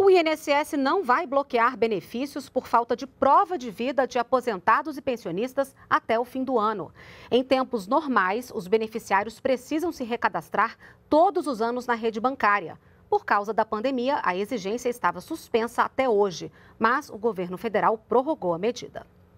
O INSS não vai bloquear benefícios por falta de prova de vida de aposentados e pensionistas até o fim do ano. Em tempos normais, os beneficiários precisam se recadastrar todos os anos na rede bancária. Por causa da pandemia, a exigência estava suspensa até hoje, mas o governo federal prorrogou a medida.